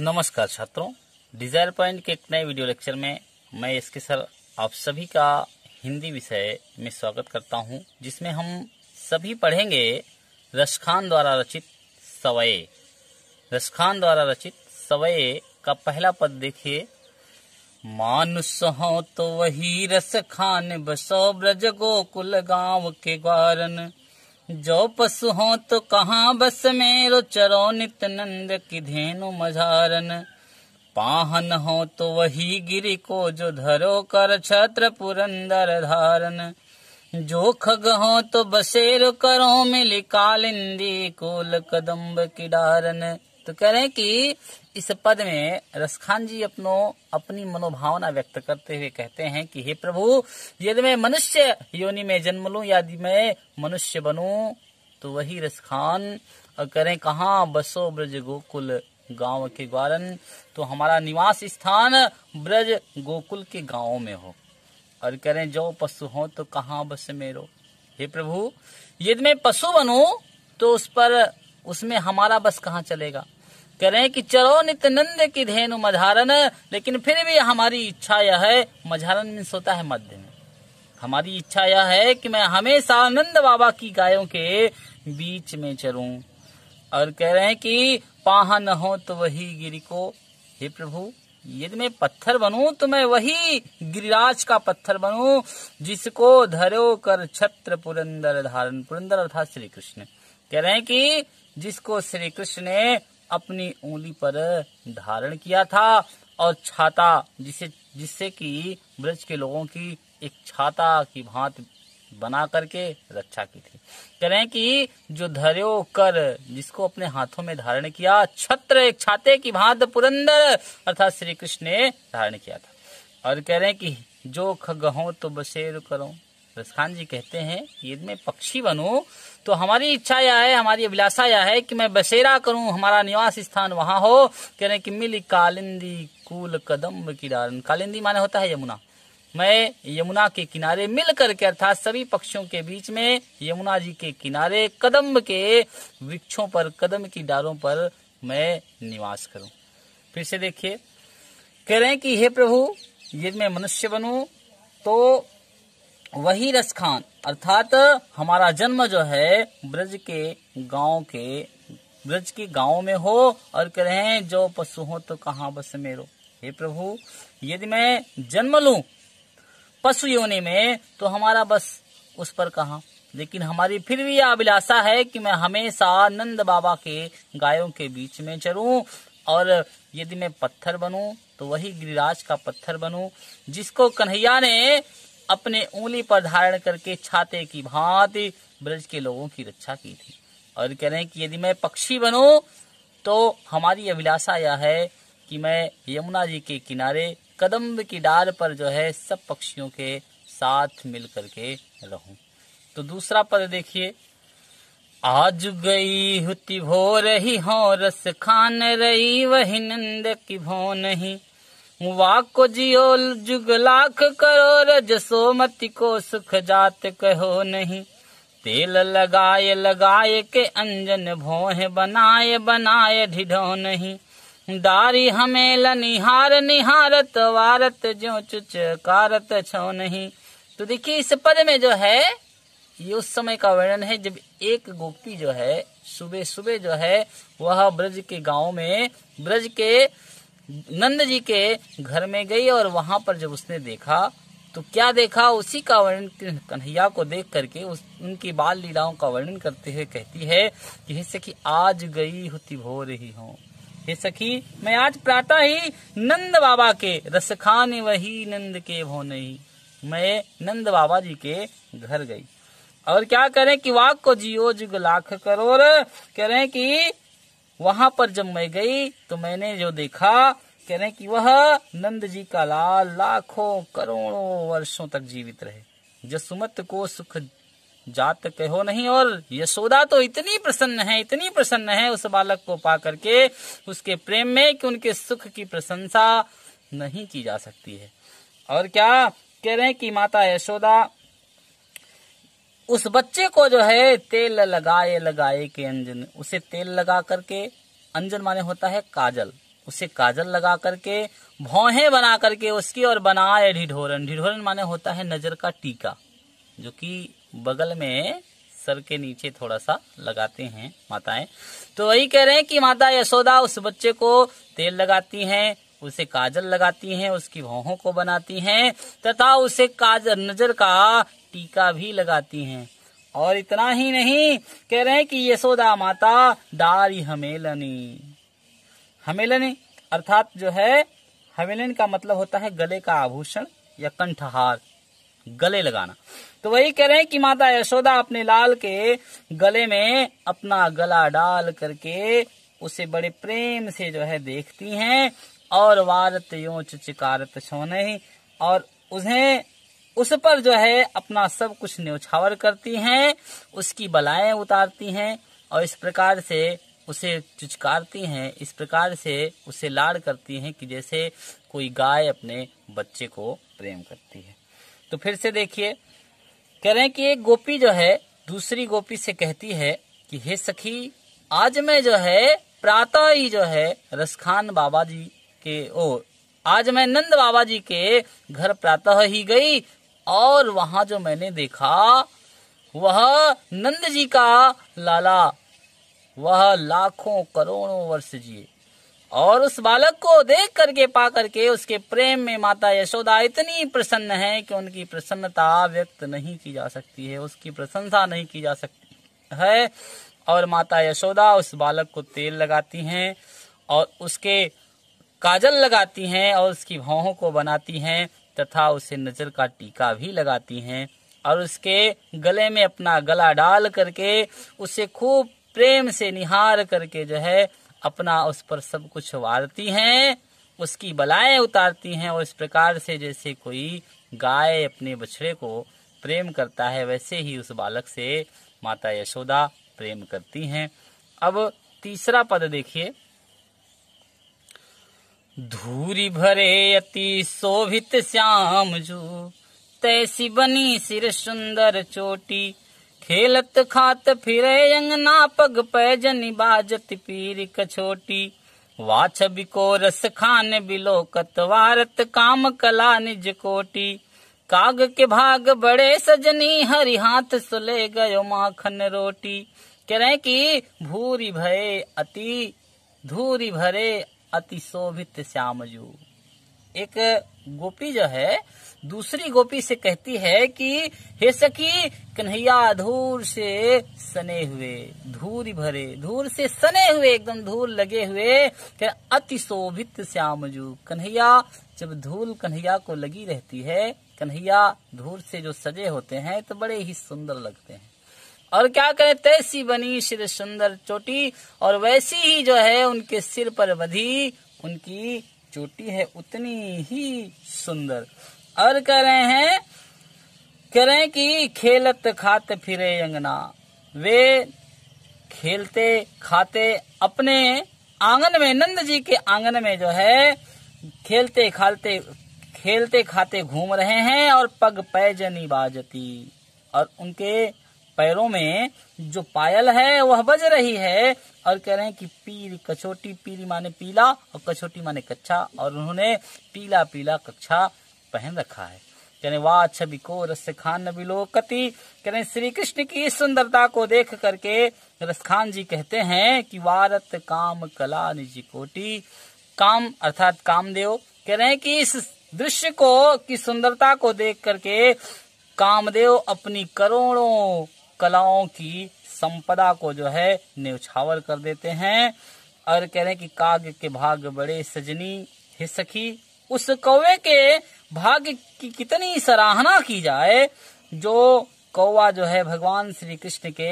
नमस्कार छात्रों Dzire point के एक नए वीडियो लेक्चर में मैं इसके सर आप सभी का हिंदी विषय में स्वागत करता हूं जिसमें हम सभी पढ़ेंगे रशखान द्वारा रचित सवये रशखान द्वारा रचित सवये का पहला पद देखिए मानुष हो तो वही रस खान बसो ब्रज गोकुल गांव के ग्वारन जो पशु हो तो कहाँ बस मेरो चरो नित नंद की धेनु मझारन पाहन हो तो वही गिरी को जो धरो कर छत्र पुरंदर धारन जो खग हो तो बसेर करो मिली कालिंदी कुल कदम्ब की डारन तो कह रहे हैं कि इस पद में रसखान जी अपनो अपनी मनोभावना व्यक्त करते हुए कहते हैं कि हे प्रभु यदि मैं मनुष्य योनि में जन्म लू यदि मैं मनुष्य बनू तो वही रसखान करें कहा बसो ब्रज गोकुल गांव के ग्वारन तो हमारा निवास स्थान ब्रज गोकुल के गांव में हो और करें जो पशु हो तो कहा बस मेरो हे प्रभु यदि मैं पशु बनू तो उस पर उसमें हमारा बस कहाँ चलेगा कह रहे हैं कि चलो नंद की धेनु मझारन लेकिन फिर भी हमारी इच्छा यह है मझारन मीन्स होता है मध्य में हमारी इच्छा यह है कि मैं हमेशा नंद बाबा की गायों के बीच में चलूं और कह रहे हैं कि पाहा न हो तो वही गिरी को हे प्रभु यदि मैं पत्थर बनूं तो मैं वही गिरिराज का पत्थर बनूं जिसको धरो कर छत्र पुरंदर धारण पुरंदर अर्थात श्री कृष्ण कह रहे हैं कि जिसको श्री कृष्ण ने अपनी उंगली पर धारण किया था और छाता जिसे जिससे कि ब्रज के लोगों की एक छाता की भांति बना करके रक्षा की थी कह रहे हैं कि जो धरो कर जिसको अपने हाथों में धारण किया छत्र एक छाते की भांत पुरंदर अर्थात श्री कृष्ण ने धारण किया था और कह रहे हैं कि जो खगहो तो बसेर करो रसखान जी कहते हैं यदि मैं पक्षी बनूं तो हमारी इच्छा यह है हमारी अभिलाषा यह है कि मैं बसेरा करूं हमारा निवास स्थान वहां हो कह रहे कि मिली कालिंदी कुल कदम की कालिंदी माने होता है यमुना मैं यमुना के किनारे मिल करके अर्थात सभी पक्षियों के बीच में यमुना जी के किनारे कदम के वृक्षों पर कदम की डारों पर मैं निवास करूं फिर से देखिए कह रहे हैं कि हे प्रभु यदि मैं मनुष्य बनू तो वही रसखान अर्थात हमारा जन्म जो है ब्रज के गांव के ब्रज के गांव में हो और कह रहे हैं जो पशु हो तो कहा बस मेरो हे प्रभु यदि मैं जन्म लू पशु योनि में तो हमारा बस उस पर कहा लेकिन हमारी फिर भी यह अभिलाषा है कि मैं हमेशा नंद बाबा के गायों के बीच में चरूं और यदि मैं पत्थर बनूं तो वही गिरिराज का पत्थर बनूं जिसको कन्हैया ने अपने उंगली पर धारण करके छाते की भांति ब्रज के लोगों की रक्षा की थी और कह रहे हैं कि यदि मैं पक्षी बनू तो हमारी अभिलाषा यह है कि मैं यमुना जी के किनारे कदम्ब की डाल पर जो है सब पक्षियों के साथ मिल करके रहूं तो दूसरा पद देखिए आज गई हुती भो रही हो रस खान रही वही नंद की भो नहीं वाको जियो जुग लाख करो रजसो मति को सुख जात कहो नहीं तेल लगाए लगाए के अंजन भोह बनाए बनाए ढिढो नहीं दारी हमेल निहार निहारत वारत जो चुच कारत छो नहीं तो देखिए इस पद में जो है ये उस समय का वर्णन है जब एक गोपी जो है सुबह सुबह जो है वह ब्रज के गांव में ब्रज के नंद जी के घर में गई और वहां पर जब उसने देखा तो क्या देखा उसी का वर्णन कन्हैया को देख करके उस उनकी बाल लीलाओं का वर्णन करते हुए कहती है कि हे सखी आज गई होती भो रही हूँ हे सखी मैं आज प्रातः ही नंद बाबा के रसखान वही नंद के भो नहीं मैं नंद बाबा जी के घर गई और क्या करें कि वाक को जियो जुग लाख करोड़ करें कि वहां पर जब मैं गई तो मैंने जो देखा कह रहे हैं कि वह नंद जी का लाल लाखों करोड़ों वर्षों तक जीवित रहे जसुमत को सुख जात कहो नहीं और यशोदा तो इतनी प्रसन्न है इतनी प्रसन्न है उस बालक को पा करके उसके प्रेम में कि उनके सुख की प्रशंसा नहीं की जा सकती है और क्या कह रहे हैं कि माता यशोदा उस बच्चे को जो है तेल लगाए लगाए के अंजन उसे तेल लगा करके अंजन माने होता है काजल उसे काजल लगा करके भौहें बना करके उसकी और बनाए ढिढोरन ढिढोरन माने होता है नजर का टीका जो कि बगल में सर के नीचे थोड़ा सा लगाते हैं माताएं तो वही कह रहे हैं कि माता यशोदा उस बच्चे को तेल लगाती हैं उसे काजल लगाती हैं उसकी भौहों को बनाती हैं तथा उसे काजल नजर का टीका भी लगाती हैं और इतना ही नहीं कह रहे हैं कि यशोदा माता डारी हमेलनी हमेलन अर्थात जो है हमेलन का मतलब होता है गले का आभूषण या कंठहार गले लगाना तो वही कह रहे हैं कि माता यशोदा अपने लाल के गले में अपना गला डाल करके उसे बड़े प्रेम से जो है देखती हैं और वारत यो चिकारत सोने और उन्हें उस पर जो है अपना सब कुछ न्यौछावर करती हैं उसकी बलाएं उतारती हैं और इस प्रकार से उसे चुचकारती हैं इस प्रकार से उसे लाड़ करती हैं कि जैसे कोई गाय अपने बच्चे को प्रेम करती है तो फिर से देखिए कह रहे हैं कि एक गोपी जो है दूसरी गोपी से कहती है कि हे सखी आज मैं जो है प्रातः ही जो है रसखान बाबा जी के ओ आज मैं नंद बाबा जी के घर प्रातः ही गई और वहां जो मैंने देखा वह नंद जी का लाला वह लाखों करोड़ों वर्ष जिए और उस बालक को देख करके पा करके उसके प्रेम में माता यशोदा इतनी प्रसन्न है कि उनकी प्रसन्नता व्यक्त नहीं की जा सकती है उसकी प्रशंसा नहीं की जा सकती है और माता यशोदा उस बालक को तेल लगाती हैं और उसके काजल लगाती हैं और उसकी भावों को बनाती हैं तथा उसे नजर का टीका भी लगाती हैं और उसके गले में अपना गला डाल करके उसे खूब प्रेम से निहार करके जो है अपना उस पर सब कुछ वारती हैं उसकी बलाएं उतारती हैं और इस प्रकार से जैसे कोई गाय अपने बछड़े को प्रेम करता है वैसे ही उस बालक से माता यशोदा प्रेम करती हैं अब तीसरा पद देखिए धूरी भरे अति शोभित श्याम जू तैसी बनी सिर सुंदर चोटी खेलत खात फिरे अंगना पग पैजनी बाजत पीर कछोटी वाछ बिको रस खान बिलो कतवारत काम कला निज कोटी काग के भाग बड़े सजनी हरि हाथ सुले गयो माखन रोटी करें की भूरी भरे अति धूरी भरे अति शोभित श्यामजू एक गोपी जो है दूसरी गोपी से कहती है कि हे सखी कन्हैया धूल से सने हुए धूल भरे धूल से सने हुए एकदम धूल लगे हुए अति शोभित श्यामजू कन्हैया जब धूल कन्हैया को लगी रहती है कन्हैया धूल से जो सजे होते हैं तो बड़े ही सुंदर लगते हैं और क्या करें तैसी बनी सिर सुंदर चोटी और वैसी ही जो है उनके सिर पर बधी उनकी चोटी है उतनी ही सुंदर और कह रहे हैं कह रहे हैं कि खेलत खात फिरे अंगना वे खेलते खाते अपने आंगन में नंद जी के आंगन में जो है खेलते खालते खेलते खाते घूम रहे हैं और पग पैजनी बाजती और उनके पैरों में जो पायल है वह बज रही है और कह रहे हैं कि पीर कछोटी पीरी माने पीला और कछोटी माने कच्छा और उन्होंने पीला पीला कच्छा पहन रखा है कहने वाह छवि को रस खान कति कहने श्री कृष्ण की इस सुंदरता को देख करके रस खान जी कहते हैं कि वारत काम कला निजी कोटी काम अर्थात कामदेव कह रहे हैं कि इस दृश्य को की सुंदरता को देख करके कामदेव अपनी करोड़ों कलाओं की संपदा को जो है न्यौछावर कर देते हैं और कह रहे हैं कि काग के भाग बड़े सजनी हिसकी सखी उस कौवे के भाग्य की कितनी सराहना की जाए जो कौवा जो है भगवान श्री कृष्ण के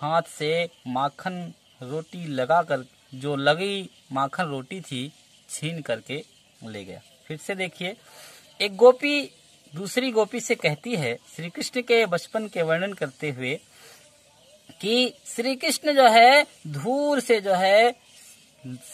हाथ से माखन रोटी लगा कर जो लगी माखन रोटी थी छीन करके ले गया फिर से देखिए एक गोपी दूसरी गोपी से कहती है श्री कृष्ण के बचपन के वर्णन करते हुए कि श्री कृष्ण जो है धूल से जो है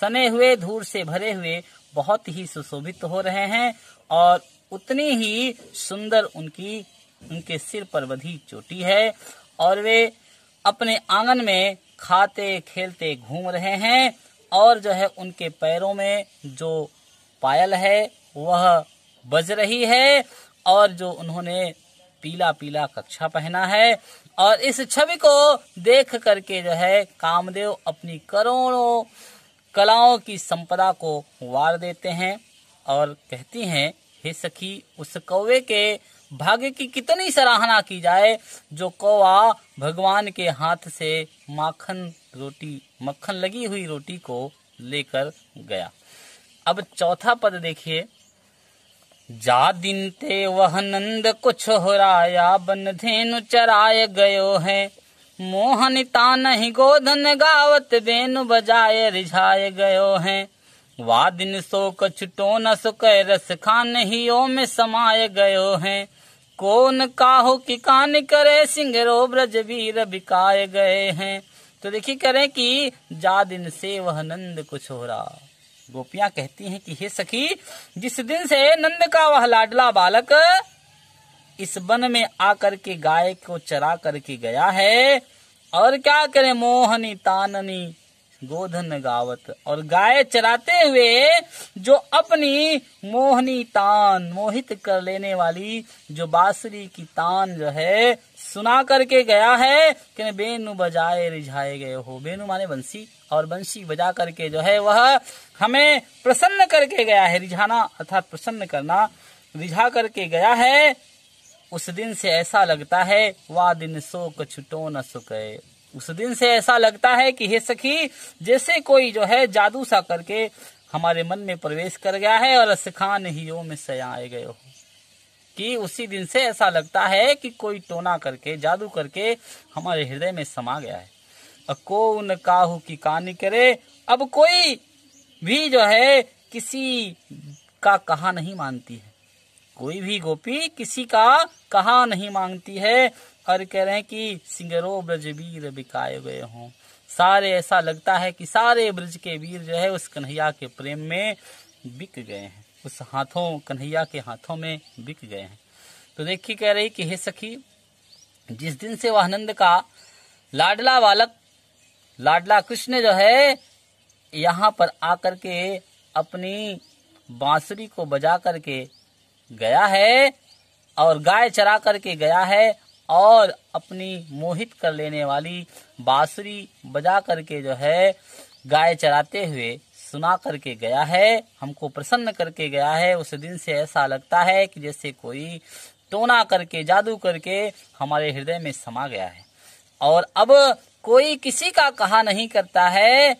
सने हुए धूल से भरे हुए बहुत ही सुशोभित हो रहे हैं और उतनी ही सुंदर उनकी उनके सिर पर बधी चोटी है और वे अपने आंगन में खाते खेलते घूम रहे हैं और जो है उनके पैरों में जो पायल है वह बज रही है और जो उन्होंने पीला पीला कक्षा पहना है और इस छवि को देख करके जो है कामदेव अपनी करोड़ों कलाओं की संपदा को वार देते हैं और कहती हैं हे सखी उस कौवे के भाग्य की कितनी सराहना की जाए जो कौवा भगवान के हाथ से माखन रोटी मक्खन लगी हुई रोटी को लेकर गया अब चौथा पद देखिए जा दिन ते वह नंद कुछ हो राया बन धेनु चराय गयो है मोहन तान ही गोधन गावत बेनु बजाए रिझाए गयो है वादिन सो कछुटो न सुक रस खान ही ओ में समाये गयो है कौन काहो की कान करे सिंगरो ब्रज वीर बिकाए गए हैं तो देखिए करें कि जा दिन से वह नंद कुछ हो रहा गोपियां कहती हैं कि हे सखी जिस दिन से नंद का वह लाडला बालक इस वन में आकर के गाय को चरा करके गया है और क्या करे मोहनी ताननी गोधन गावत और गाय चराते हुए जो अपनी मोहनी तान मोहित कर लेने वाली जो बासुरी की तान जो है सुना करके गया है कि बेनु बजाए रिझाए गए हो बेनु माने बंसी और बंसी बजा करके जो है वह हमें प्रसन्न करके गया है रिझाना अर्थात प्रसन्न करना रिझा करके गया है उस दिन से ऐसा लगता है वा दिन शोक छुटो न सुके उस दिन से ऐसा लगता है कि हे सखी जैसे कोई जो है जादू सा करके हमारे मन में प्रवेश कर गया है और सिखा ही में सयाए गए हो कि उसी दिन से ऐसा लगता है कि कोई टोना करके जादू करके हमारे हृदय में समा गया है और को न काहू की कहानी करे अब कोई भी जो है किसी का कहा नहीं मानती है कोई भी गोपी किसी का कहा नहीं मांगती है और कह रहे हैं कि सिंगरो वीर बिकाए गए हों सारे ऐसा लगता है कि सारे ब्रज के वीर जो है उस कन्हैया के प्रेम में बिक गए हैं उस हाथों कन्हैया के हाथों में बिक गए हैं तो देखिए कह रही कि हे सखी जिस दिन से वह आनंद का लाडला बालक लाडला कृष्ण जो है यहाँ पर आकर के अपनी बांसुरी को बजा करके गया है और गाय चरा करके गया है और अपनी मोहित कर लेने वाली बांसुरी बजा करके जो है गाय चराते हुए सुना करके गया है हमको प्रसन्न करके गया है उस दिन से ऐसा लगता है कि जैसे कोई टोना करके जादू करके हमारे हृदय में समा गया है और अब कोई किसी का कहा नहीं करता है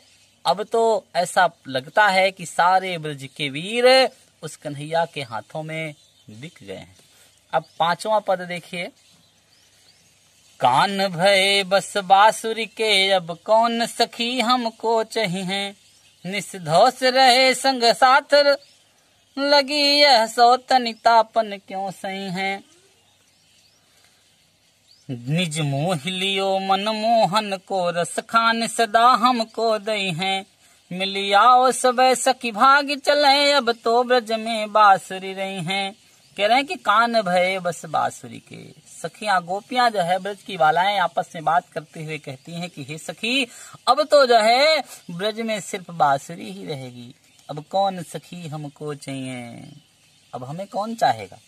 अब तो ऐसा लगता है कि सारे ब्रज के वीर उस कन्हैया के हाथों में बिक गए हैं अब पांचवा पद देखिए कान भय बस बासुरी के अब कौन सखी हमको चाहिए निस्धोस रहे संग साथ लगी यह सौतन तापन क्यों सही है निज मोह लियो मन मोहन को रस खान सदा हमको दई है मिली सब सखी भाग चले अब तो ब्रज में बासुरी रही हैं कह रहे हैं कि कान भय बस बासुरी के सखियां गोपियां जो है ब्रज की वालाएं आपस में बात करते हुए कहती हैं कि हे सखी अब तो जो है ब्रज में सिर्फ बासुरी ही रहेगी अब कौन सखी हमको चाहिए अब हमें कौन चाहेगा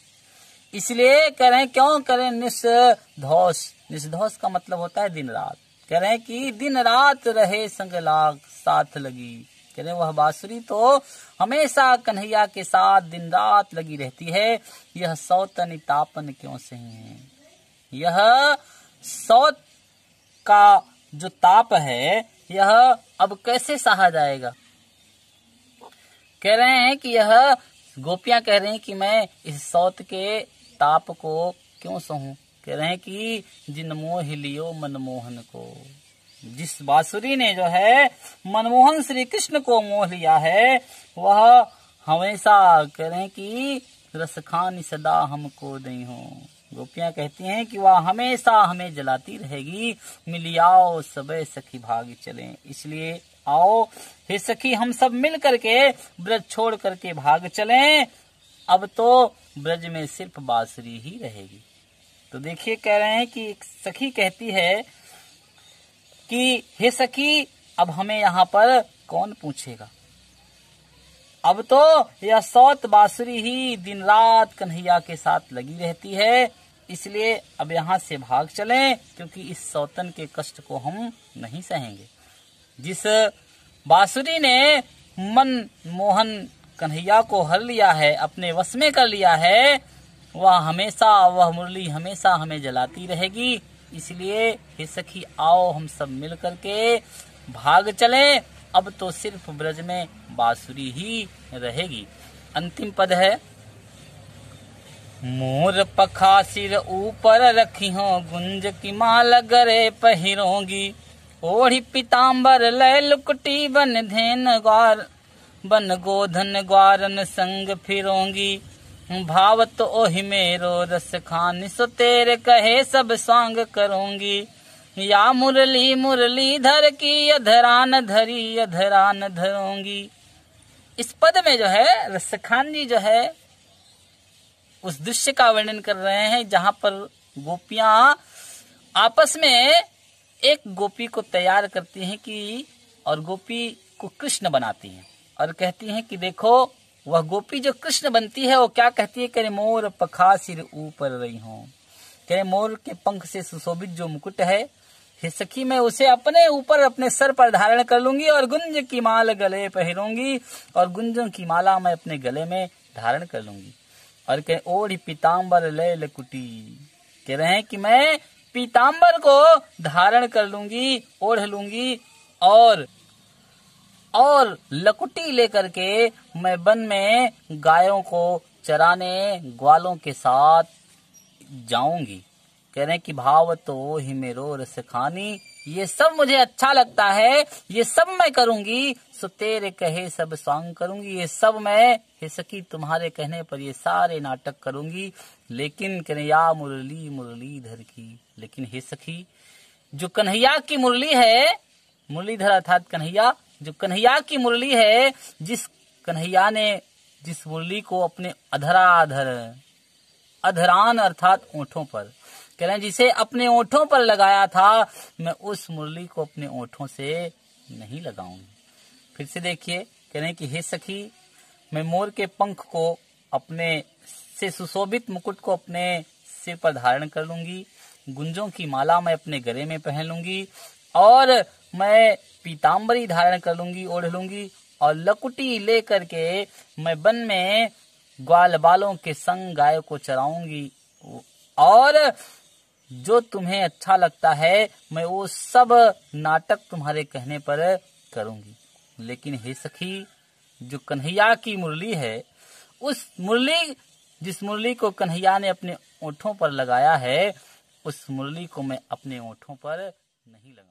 इसलिए करें क्यों करें निस्धौस निस्धौस का मतलब होता है दिन रात कह रहे हैं कि दिन रात रहे संग लाग साथ लगी कह रहे वह बांसुरी तो हमेशा कन्हैया के साथ दिन रात लगी रहती है यह सौतन तापन क्यों से है यह सौत का जो ताप है यह अब कैसे सहा जाएगा कह रहे हैं कि यह गोपियां कह रही हैं कि मैं इस सौत के ताप को क्यों सहूं कह रहे हैं कि जिन मोह लियो मनमोहन को जिस बासुरी ने जो है मनमोहन श्री कृष्ण को मोह लिया है वह हमेशा कह रहे हैं कि रसखान सदा हमको नहीं हो गोपियां कहती हैं कि वह हमेशा हमें जलाती रहेगी मिलियाओ सब सखी भाग चले इसलिए आओ हे सखी हम सब मिल करके ब्रज छोड़ करके भाग चलें अब तो ब्रज में सिर्फ बासुरी ही रहेगी तो देखिए कह रहे हैं कि एक सखी कहती है कि हे सखी अब हमें यहाँ पर कौन पूछेगा अब तो यह सौत बासुरी ही दिन रात कन्हैया के साथ लगी रहती है इसलिए अब यहाँ से भाग चलें क्योंकि इस सौतन के कष्ट को हम नहीं सहेंगे जिस बासुरी ने मन मोहन कन्हैया को हर लिया है अपने वश में कर लिया है वह हमेशा वह मुरली हमेशा हमें जलाती रहेगी इसलिए हे सखी आओ हम सब मिल करके भाग चलें अब तो सिर्फ ब्रज में बासुरी ही रहेगी अंतिम पद है मोर पखा सिर ऊपर रखी हो गुंज की माल गरे पहिरोगी ओढ़ी पिताम्बर लय लुकटी बन धेन ग्वार बन गोधन ग्वारन संग फिरोंगी भाव तो ओहि मेरो रस खान सो तेरे कहे सब सांग करूंगी या मुरली मुरली धर की अधरान धरी अधरान धरूंगी इस पद में जो है रस खान जी जो है उस दृश्य का वर्णन कर रहे हैं जहां पर गोपियां आपस में एक गोपी को तैयार करती हैं कि और गोपी को कृष्ण बनाती हैं और कहती हैं कि देखो वह गोपी जो कृष्ण बनती है वो क्या कहती है करे मोर पखा सिर ऊपर रही हो करे मोर के पंख से सुशोभित जो मुकुट है हे सखी मैं उसे अपने ऊपर अपने सर पर धारण कर लूंगी और गुंज की माल गले पहनूंगी और गुंजों की माला मैं अपने गले में धारण कर लूंगी और कहे ओढ़ पीताम्बर ले लकुटी कह रहे हैं कि मैं पीताम्बर को धारण कर लूंगी ओढ़ लूंगी और और लकुटी लेकर के मैं वन में गायों को चराने ग्वालों के साथ जाऊंगी कह रहे कि भाव तो ही मेरो रसखानी ये सब मुझे अच्छा लगता है ये सब मैं करूंगी सो तेरे कहे सब सॉन्ग करूंगी ये सब मैं हिसकी तुम्हारे कहने पर ये सारे नाटक करूंगी लेकिन कन्हैया मुरली मुरलीधर की लेकिन हे सखी जो कन्हैया की मुरली है मुरलीधर अर्थात कन्हैया जो कन्हैया की मुरली है जिस कन्हैया ने जिस मुरली को अपने अधराधर अधरान अर्थात ओठों पर कह रहे जिसे अपने ओठों पर लगाया था मैं उस मुरली को अपने ओठों से नहीं लगाऊंगी फिर से देखिए कह रहे कि हे सखी मैं मोर के पंख को अपने से सुशोभित मुकुट को अपने सिर पर धारण कर लूंगी गुंजों की माला मैं अपने गले में पहन लूंगी और मैं पीताम्बरी धारण कर लूंगी ओढ़ लूंगी और लकुटी लेकर के मैं वन में ग्वाल बालों के संग गाय को चराऊंगी और जो तुम्हें अच्छा लगता है मैं वो सब नाटक तुम्हारे कहने पर करूंगी लेकिन हे सखी जो कन्हैया की मुरली है उस मुरली जिस मुरली को कन्हैया ने अपने ओठों पर लगाया है उस मुरली को मैं अपने ओठों पर नहीं लगा